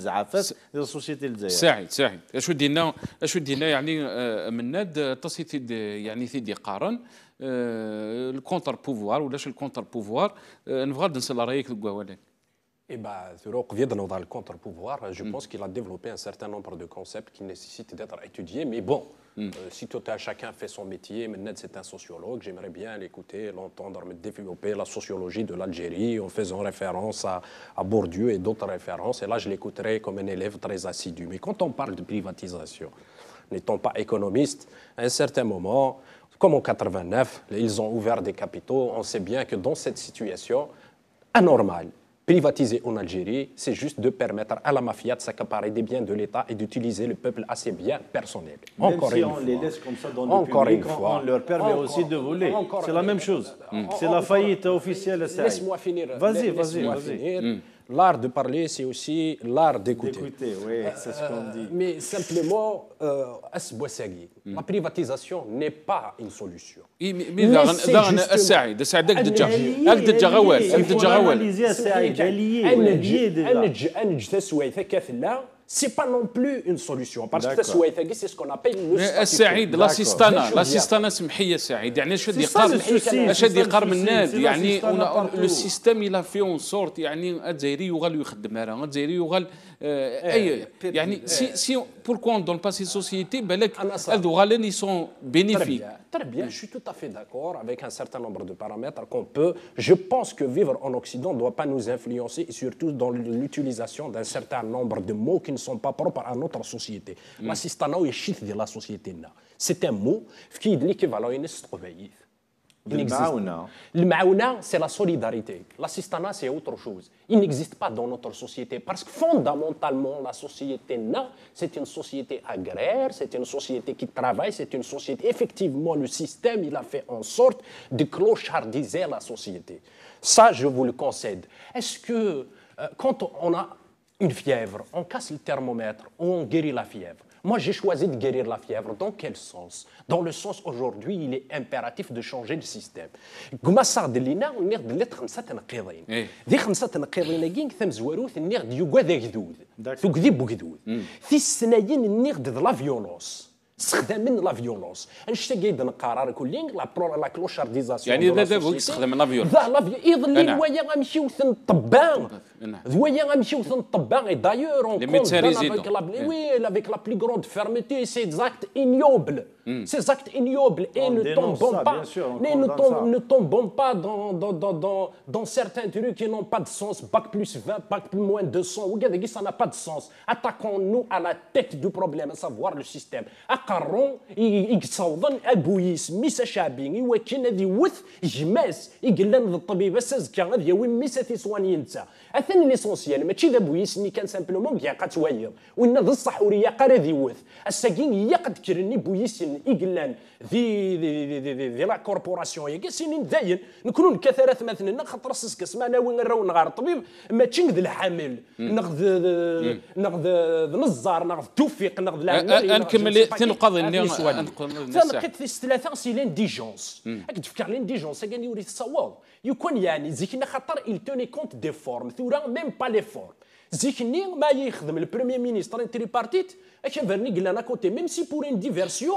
la société. C'est vrai. اش ودينا Je ودينا يعني je vous تصيتي يعني une قارن الكونتر بوفوار ولاش الكونتر بوفوار نفغار نسال رايك le Eh bien, dans le contre-pouvoir, euh, eh ben, je hmm. pense qu'il a développé un certain nombre de concepts qui nécessitent d'être étudiés. Mais bon, hmm. euh, si tout à chacun fait son métier, maintenant c'est un sociologue, j'aimerais bien l'écouter, l'entendre développer la sociologie de l'Algérie en faisant référence à, à Bourdieu et d'autres références. Et là, je l'écouterai comme un élève très assidu. Mais quand on parle de privatisation, n'étant pas économiste, à un certain moment, comme en 89, ils ont ouvert des capitaux. On sait bien que dans cette situation anormale, privatiser en Algérie, c'est juste de permettre à la mafia de s'accaparer des biens de l'État et d'utiliser le peuple à ses biens personnels. Même encore une on fois. les laisse comme ça dans encore une fois. on leur permet aussi de voler. C'est la même chose. C'est la faillite officielle. Laisse-moi finir. Vas-y, vas-y, vas-y l'art de parler, c'est aussi l'art d'écouter. Euh, mais simplement, euh, mm. la privatisation n'est pas une solution. Mais c'est pas non plus une solution parce que c'est ce qu'on appelle le السعيد l'assistana l'assistana سمحيه سعيد يعني اش دي قام اش اللي من الناد يعني لو سيستيم il a fait en sorte يعني الجزائري يغال يخدم راه الجزائري يغال Euh, eh, eh, eh, si, on, pourquoi on ne donne pas ces sociétés Elles ben, sont bénéfiques. Très bien, je suis tout à fait d'accord avec un certain nombre de paramètres qu'on peut. Je pense que vivre en Occident ne doit pas nous influencer, surtout dans l'utilisation d'un certain nombre de mots qui ne sont pas propres à notre société. Mm. est de la société. C'est un mot qui est l'équivalent de il Le c'est la solidarité. L'assistanat, c'est autre chose. Il n'existe pas dans notre société parce que fondamentalement, la société na, c'est une société agraire, c'est une société qui travaille, c'est une société. Effectivement, le système, il a fait en sorte de clochardiser la société. Ça, je vous le concède. Est-ce que euh, quand on a une fièvre, on casse le thermomètre ou on guérit la fièvre moi, j'ai choisi de guérir la fièvre. Dans quel sens Dans le sens aujourd'hui, il est impératif de changer le système. Guma sardelina, on est de l'être comme ça, t'en quérine. Des comme ça, t'en quérine, gink, t'en zouarou, t'en nir de yugwa de gdoud. Tu gdi bougdoud. nir de la violence. استخدامين يعني لا فيولونس اش تقيد قرار كلين لا برو لا كلوشارديزاسيون يعني هذا هو يستخدم لا فيولونس لا في لي ويا غنمشيو ثن طبان ويا غنمشيو ثن طبان دايور اون كونت افيك لا وي افيك لا بلي غروند فيرميتي سي اكزاكت انيوبل Mm. Ces actes ignobles. Et ne tombons ça, pas, sûr, et ne, tombe, ne, tombons pas dans, dans, dans, dans, certains trucs qui n'ont pas de sens. Bac plus 20, bac plus moins 200. Regardez, ça n'a pas de sens. Attaquons-nous à la tête du problème, à savoir le système. À à Caron, s'en Akaron, يقصودن ابويس ميسا شعبي ولكن هذه وث جماس يقلن للطبيب اساس كان هذه وين ميسا تسواني نتا اثن ليسونسيال ماشي ذا بويس ني كان سامبلومون يقا توايض وإن ذا الصح وريا قرا ذي وث الساكين قد كرني بويس ايغلان ذي ذي ذي ذي, ذي لا كوربوراسيون هي سينين داين نكونوا نكثرات مثلا خاطر سسك انا وين نراو نغار الطبيب ماشي نغد الحامل نغد نغد نزار نغد توفيق نغد العمال نكمل تنقض في ثلاثه سي لانديجونس هاك تفكر لانديجونس كان يوري تصور يكون يعني زيكنا خاطر التوني كونت دي فورم rend même pas l'effort. Zikni ma le premier ministre tripartite, à côté, même si pour une diversion,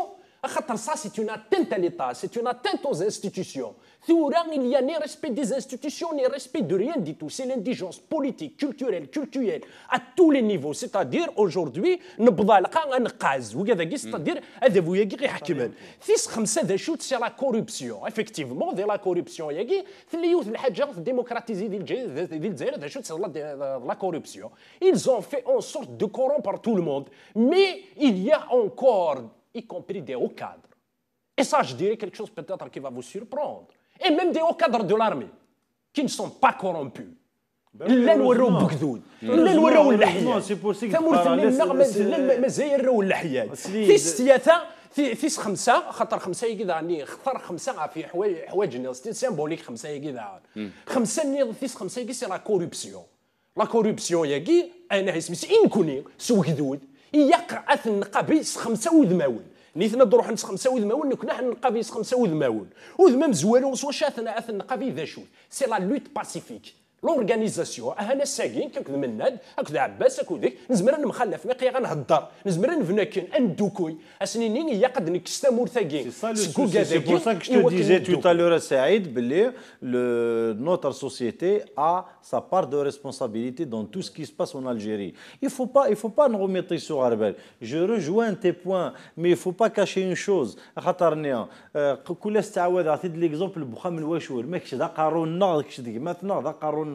car ça, c'est une atteinte à l'État, c'est une atteinte aux institutions. Toujours il n'y a ni respect des institutions, ni respect de rien du tout. C'est l'indigence politique, culturelle, culturelle à tous les niveaux. C'est-à-dire aujourd'hui ne pas le prendre en casse. Vous voyez que c'est-à-dire avez-vous égard qu'il manque. C'est que c'est des choses sur la corruption. Effectivement, de la corruption, vous voyez qu'ils utilisent le hashtag démocratiser le jeu, le jeu, des choses sur euh, la corruption. Ils ont fait en sorte de par tout le monde, mais il y a encore. y e compris des hauts cadres. Et ça, je dirais quelque chose peut-être qui va vous surprendre. Et même des hauts cadres de l'armée, qui ne sont pas corrompus. لا نوروا بكذود لا نوروا اللحيه ثمرت لنا مازال راهو اللحيه في السياثه في فيس خمسه خاطر خمسه كذا راني خطر خمسه في حوايج سيمبوليك خمسه كذا خمسه ني فيس خمسه كي سي لا كوربسيون لا كوربسيون ياكي انا اسمي ان كوني سو كذود يقع أثن قبيس خمسة وذماون نيثنا دروح نس خمسة وذماون نكون احنا نقابيس خمسة وذماون وذمام زوالو سوا شاثنا أثن نقابي ذا شو سي لا لوت باسيفيك لورغانيزاسيون أه، انا ساكين كنكذب مناد هكذا عباس اكو ذيك نزمر نمخلف نقيا غنهضر نزمر نفناكن اندوكوي اسنينين هي قد نكس تامور ثاكين سكوكا ذاكي سي بور سا كو تو ديزي تو تالور سعيد بلي لو نوتر سوسيتي ا سا بار دو ريسبونسابيلتي دون تو سكي سباس اون الجيري il faut pas il faut pas nous remettre sur arbel je rejoins tes points mais il faut pas cacher une chose خاطرني كل استعواذ عطيت ليكزومبل بوخا من واشور ماكش ذا قارون نار كش ديك ما ذا قارون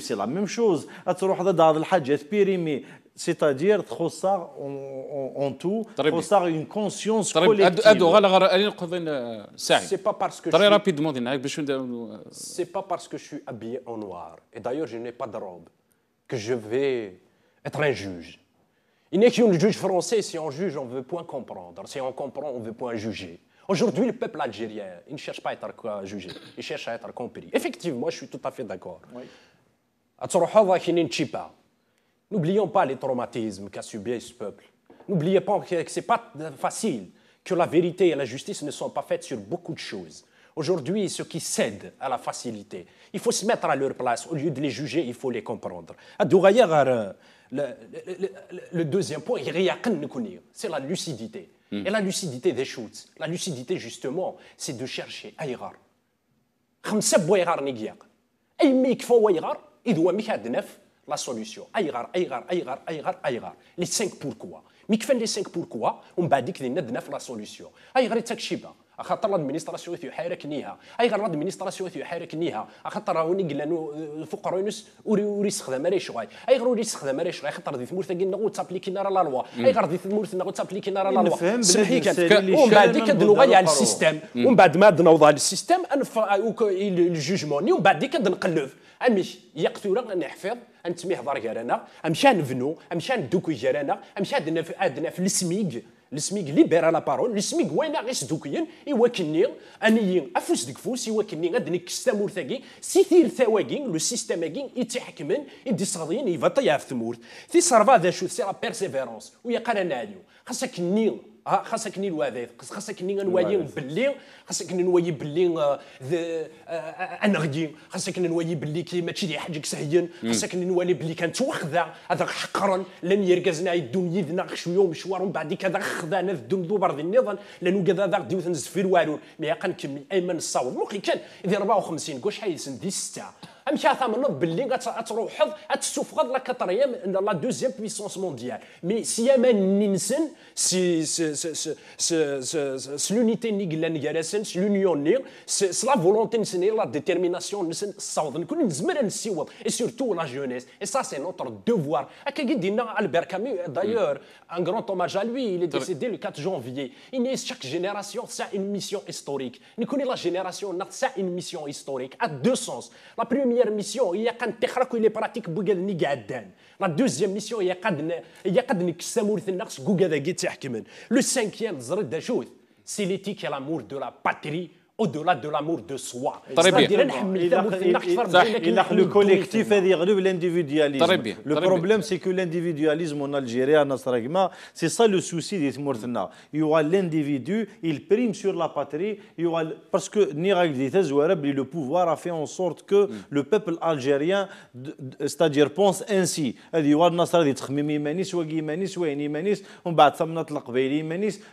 C'est la même chose. c'est-à-dire trop en tout une conscience collective c'est pas parce que très rapidement c'est pas parce que je suis habillé en noir et d'ailleurs je n'ai pas de robe que je vais être un juge il n'est qu'un juge français si on juge on veut point comprendre si on comprend on veut point juger aujourd'hui le peuple algérien il ne cherche pas à être jugé il cherche à être compris effectivement je suis tout à fait d'accord N'oublions pas les traumatismes qu'a subi ce peuple. N'oubliez pas que ce n'est pas facile, que la vérité et la justice ne sont pas faites sur beaucoup de choses. Aujourd'hui, ceux qui cèdent à la facilité, il faut se mettre à leur place. Au lieu de les juger, il faut les comprendre. Euh, le deuxième point, c'est la lucidité. Hmm. Et la lucidité des choses. La lucidité, justement, c'est de chercher. Aïrar. Khamsab Aïmik إذ هو ميك هادنف لا سوليسيون أيغار أيغار أيغار أيغار أيغار لي 5 بوركوا مي كفان لي 5 بوركوا ومن بعد ديك ندنف لا سوليسيون أيغار تكشيبها خاطر لادمينستراسيون حيرك نيها ايغر لادمينستراسيون حيرك نيها خاطر هوني قلنا رونس وري وري استخدام ري شغاي غار وري استخدام ري شغاي خاطر دي ثمورت قلنا غو تابليكي نار لا لوا غار دي ثمورت غو تابليكي نار لا لوا سمحي كان ومن بعد ديك نوضا على السيستم ومن بعد ما نوضا على السيستم الجوجمون ومن بعد ديك نقلب امش يحفظ نحفظ تسميه هضر جرانا امشان فنو امشان ندوكو جرانا امشان عندنا في عندنا في السميك السميك ليبيرا لا بارول السميج وين غير سدوكين ايوا كني اني افوس ديك فوس ايوا كني غاد نكس تامورت هاكي سي ثواكي لو سيستيم هاكي يتحكمن يدي صغيين يفطي في ثمور ثي سرفا ذا شو سي لا بيرسيفيرونس ويا قرانا هاديو خاصك ها خاصك ني الوظائف آه، خاصك ني نوالي بلي خاصك نوالي بلي آه، آه، انا غدي خاصك نوالي باللي كي ماشي لي حاجك سهين خاصك نوالي باللي كانت وخذا هذا حقرا لن يركزنا يدون يدنا شويه ومشوار ومن بعد كذا خذانا الدون دوبر ذي النظام لانه كذا ذا غدي وتنزفير والو مي كم ايمن الصاوب مخي كان اذا 54 كوش حيسن دي سته Ami, ça, un monsieur, Bill la deuxième puissance mondiale. Mais si y a maints si, si, l'unité n'est si l'union c'est la volonté de la détermination de se Et surtout la jeunesse. Et ça, c'est notre devoir. A Albert Camus, d'ailleurs, mm. un grand hommage à lui. Il est décédé le 4 janvier. Chaque génération, c'est une mission historique. Nous connaît la génération, c'est une mission historique à deux sens. La première بروميير ميسيون هي قد تخرك لي براتيك بوكا ني قعدان لا دوزيام ميسيون هي قد هي قد نكسامور النقص كوكا ذاكي تحكمن لو سانكيام زرد شوت سي ليتيك لامور دو لا باتري au-delà de l'amour de soi. Très bien. Le collectif est l'individualisme. Le problème, c'est que l'individualisme en Algérie, c'est ça le souci des Mourtena. Il y aura l'individu, il prime sur la patrie, il y aura... parce que le pouvoir a fait en sorte que hmm. le peuple algérien, c'est-à-dire pense ainsi. Il y on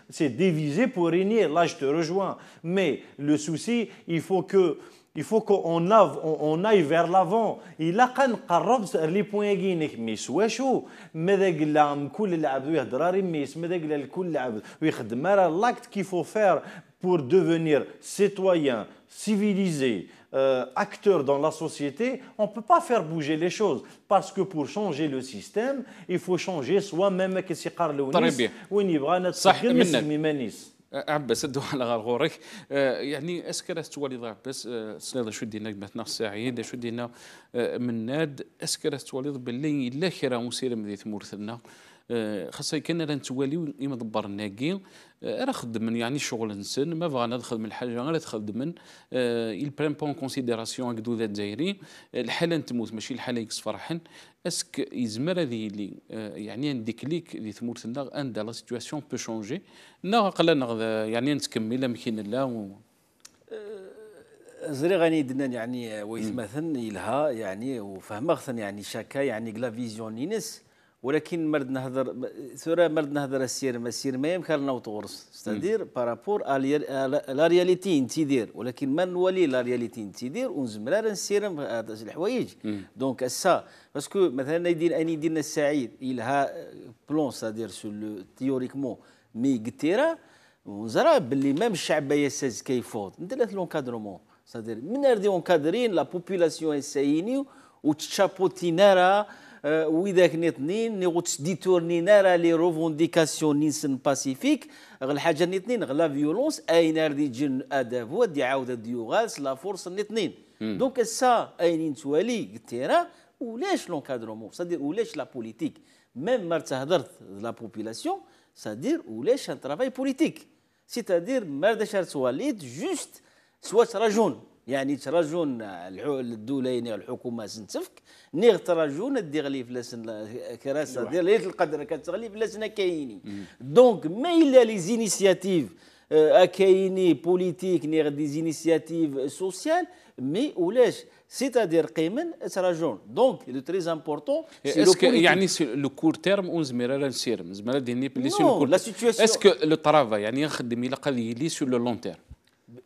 c'est divisé pour régner. Là, je te rejoins. Mais le souci, il faut que il faut qu'on ave, on, aille vers l'avant. Il a qu'un carreau les points guinéens. Mais chaud, mais d'aglam, tous les abdos et drari, mais d'aglam, tous les abdos. Oui, mais l'acte qu'il faut faire pour devenir citoyen, civilisé, acteur dans la société, on ne peut pas faire bouger les choses. Parce que pour changer le système, il faut changer soi-même. Très bien. Oui, il y a un autre. عباس الدواء على غرغورك آه، يعني اسكر تواليض عباس آه، سناد شو دينا ماتنا سعيد شو دينا آه، مناد اسكر تواليض باللي لا كرا مسير مدي ثمورثنا آه، خاصة كان آه، راه نتواليو دبر دبرناكي راه خدمن يعني شغل ما بغانا نخدم الحاجه غير تخدمن ايل آه، prend كونسيديراسيون en considération هكذا الجزائري الحاله نتموت ماشي الحاله يكس فرحن اسك يزمر هذه اللي يعني ان ديكليك اللي ثمورتنا ان لا سيتياسيون بو شونجي نا قلنا يعني نتكمل مكين لا زري غني دنا يعني ويثمثن يلها يعني وفهمغثن يعني شاكا يعني كلا فيزيون ينس ولكن مرد نهضر ثورة مرد نهضر السير ما السير ما يمكن لنا وتغرس ستادير بارابور لا رياليتي انت دير ولكن ما نولي لا رياليتي انت دير نسير الحوايج دونك اسا باسكو مثلا يدير اني ديرنا السعيد الها بلون ستادير سو تيوريكمون مي كتيرا ونزرا باللي مام بايا ساز كيفوض ندير لونكادرومون ستادير من اردي اونكادرين لا بوبيلاسيون السينيو وتشابوتينارا وإذاك نتنين نغوتش ديتورنينا نارا لي روفونديكاسيون نيسن باسيفيك الحاجة نتنين غلا فيولونس أين ردي جن أداب هو دي عاودة ديوغالس لا فورس نتنين دونك سا أين توالي التيران ولاش لونكادرومون سادير ولاش لا بوليتيك ميم ما تهضرت لا بوبيلاسيون سادير ولاش ان ترافاي بوليتيك سيتادير ما رداش تواليت جوست سوا تراجون يعني تراجون الدولين الحكومه سنتفك نيغ تراجون في فلسن كراسه أيوة. ديال ليله القدر كتغلي فلسنا كايني دونك ما الا لي زينيسياتيف آه، كايني بوليتيك نيغ دي زينيسياتيف سوسيال مي ولاش سيتادير قيمن تراجون دونك لو تريز امبورطون اسكو يعني لو كور تيرم اون زميرا سيرم زميرا ديني بلي سو لو كور اسكو لو ترافا يعني نخدم الى قال لي سو لو لون تيرم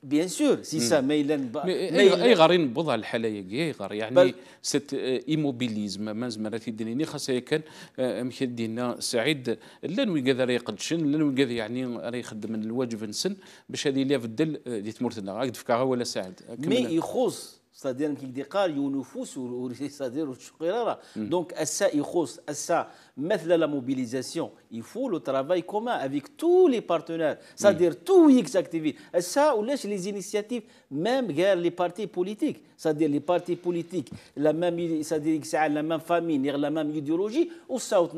بيان سور سي سا ميلان اي غاري نبوض على الحاله اي غار يعني سيت ايموبيليزم ما زمرا في ديني خاصها كان امشي آه، دينا سعيد لا وي راه يقدشن لا وي يعني راه يخدم الواجب نسن باش هذه اللي بدل دي تمرتنا غاك دفكاها ولا سعيد مي يخص سادير كي دي قال يونفوس وريسادير وشقيرارا دونك اسا يخص اسا mettre la mobilisation, il faut le travail commun avec tous les partenaires, c'est-à-dire tous les activistes. Et ça, on laisse les initiatives, même les partis politiques, c'est-à-dire les partis politiques, la même, c'est-à-dire la même famille, la même idéologie, ou ça, on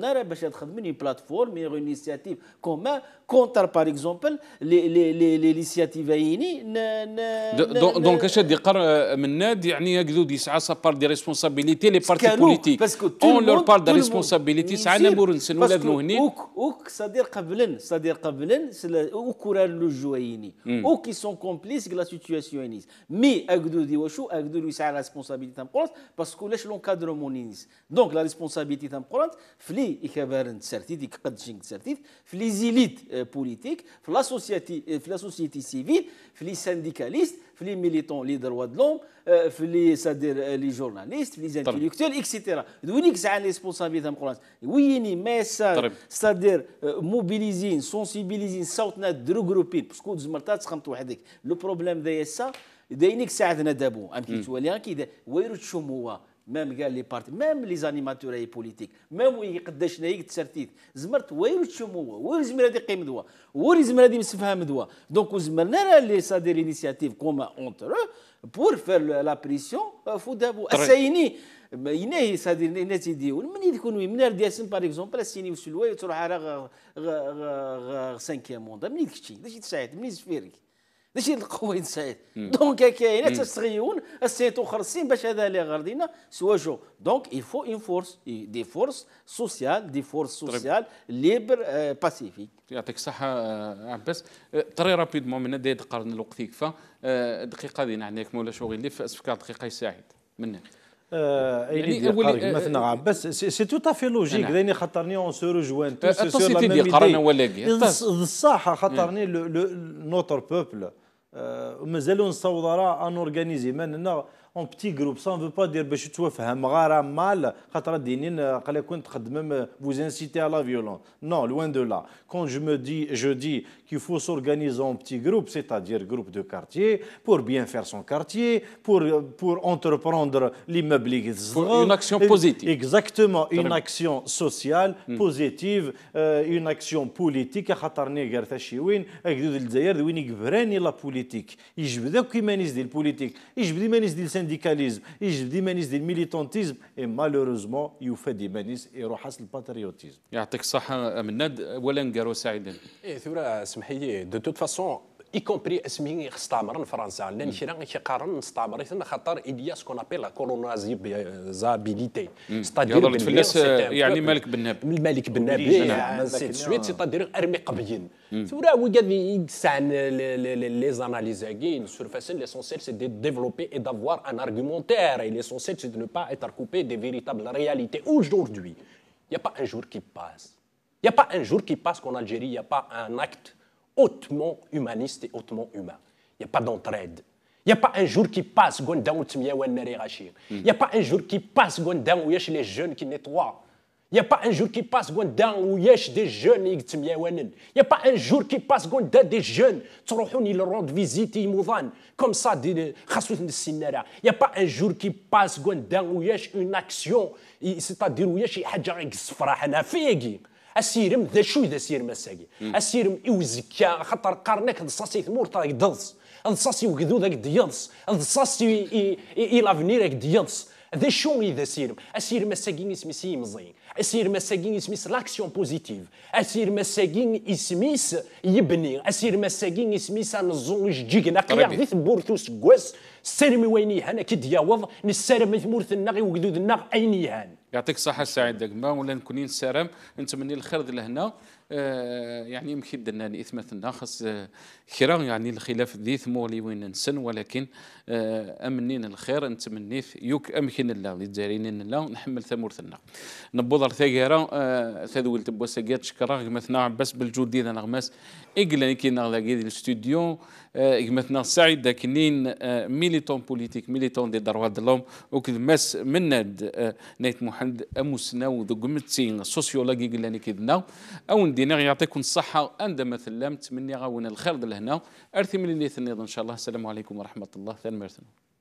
une plateforme, une initiative commune contre, par exemple, l'initiative Aïni. Donc, je euh, on parle يعني يقدروا les صار دي responsabilités leur partis politiques. On leur tout de سعنا بورنسن ولادنا هنا اوك اوك صدير قبلن صدير قبلن اوك وران لو جويني اوك سون كومبليس لا سيتواسيون نيس مي اكدو دي واشو اكدو لو سعى ريسبونسابيلتي تاع قرانت باسكو لاش لونكادرومون نيس دونك لا ريسبونسابيلتي تاع قرانت فلي اخبارن تسرتيت قد شينك تسرتيت في لي زيليت بوليتيك في لا سوسيتي في لا سوسيتي سيفيل في لي سانديكاليست في لي ميليتون لي دروا د لوم آه، في لي سادير آه، لي جورناليست في لي طيب. انتيليكتوال اكسيتيرا دونيك ساعه لي سبونسابيلتي تاع القران ويني ميساج سادير موبيليزين سونسيبيليزين صوتنا درو جروبين باسكو زمرتا تسخمت وحدك لو بروبليم ذا يسا داينيك ساعتنا دابو ام كي توالي كي ويرو تشوم هو ميم كاع لي بارتي ميم لي زانيماتور اي بوليتيك ميم وي قداش نايك تسرتيت زمرت وي تشمو هو وير زمر هذه قيم دوا وي زمر هذه مسفهم دوا دونك زمرنا راه لي سادي لينيسياتيف كوما اونتر بور فير لا بريسيون دابو اسايني يناهي سادي الناس يديون من يكون من دياسن باغ اكزومبل اسيني وسلوي تروح على 5 موندا من ديك باش تساعد من يسفيرك ماشي اللي القوين سعيد دونك كاينه تستغيون السيتو خرسين باش هذا اللي غردينا سواجو دونك فو اون فورس دي فورس سوسيال دي فورس سوسيال ليبر باسيفيك يعطيك الصحة آه، عباس طري آه، رابيدمون من هذا يدقرن الوقت يكفى آه، دقيقة دينا عندك مولا شغل اللي في اسفكار دقيقة يساعد منك ايلي قارك مثلا عباس سي تو تافي لوجيك ذاني خاطرني اون سو روجوان تو سي سور لا ميم ايدي قرانا ولاقي بصح خاطرني نوتر بوبل مازالوا نصوض راه انورغانيزي ما En petit groupe, ça ne veut pas dire bah, euh, que euh, vous incitez à la violence. Non, loin de là. Quand je me dis je dis qu'il faut s'organiser en petit groupe, c'est-à-dire groupe de quartier, pour bien faire son quartier, pour euh, entreprendre l'immeuble. Pour une action positive. Exactement, une action sociale hmm. positive, une action politique. la politique, la politique, la politique, السنديكاليزم يجب ديما نيس ديال الميليتونتيزم اي مالوروزمون يوفى ديما نيس يروح حاس الباتريوتيزم يعطيك الصحه مناد ولا نقارو سعيد اي ثورا سمحي لي دو توت فاسون y compris les étudiants français, les étudiants étudiants français, il y a ce qu'on appelle la colonisation C'est-à-dire que le pays, c'est un peu... C'est-à-dire que le pays, c'est un peu... C'est-à-dire que le pays, c'est un peu... C'est vrai qu'il y analyses, une surface, l'essentiel, c'est de développer et d'avoir un argumentaire. L'essentiel, c'est de ne pas être coupé des véritables réalités. Aujourd'hui, il n'y a pas un jour qui passe. Il n'y a pas un jour qui passe qu'en Algérie, il n'y a pas un acte hautement humaniste et hautement humain. Il n'y a pas d'entraide. Il n'y a pas un jour qui passe, hmm. il n'y a pas un jour qui passe où il y a les jeunes qui nettoient. Il n'y a pas un jour qui passe où il y a des jeunes Il n'y a pas un jour qui passe où des jeunes qui ils rendent visite comme ça. Il n'y a pas un jour qui passe où il y a une action, c'est-à-dire où il y a des qui اسيرم ذا شو ذا سير مساقي اسيرم يوزكا خاطر قرنك ضصاصي ثمور تاك وكذو ضصاصي وكذودك الصاصي ضصاصي لافنير لافنيرك ديضص ذا شو ذا سيرم اسير الساقي اسمي سي مزين اسير الساقي اسميس لاكسيون بوزيتيف اسير الساقي اسميس يبني اسير الساقي اسميس نزونج جيك نقيا ذي ثبورتو كواس سيرمي ويني هانا كي دياوض نسارم ثمور النغي وكذود النغ اين يعطيك الصحه سعيد دقمه ولا نكونين سلام نتمنى الخير لهنا آه، يعني يمكن درنا الإثم ناخص خيرا آه، يعني الخلاف ذي ثمولي وين نسن ولكن آه، أمنين الخير نتمنيث يوك أمكن الله اللي تزارين الله نحمل ثمورتنا نبوض الثقيرة تذول تبوا سقيت شكرا مثنا عباس بالجود دينا نغماس إقلا كينا لاقي الاستوديو مثنا سعيد داكنين ميليتون بوليتيك ميليتون دي دروا دلوم وكذ مس مند نيت محمد أموسنا وذو قمتين سوسيولاجي قلا كيدنا أو دينار يعطيكم الصحة أندى مثل لم تمني غاونا الخير لهنا أرثي من اللي ثنيض إن شاء الله السلام عليكم ورحمة الله ثان مرثنو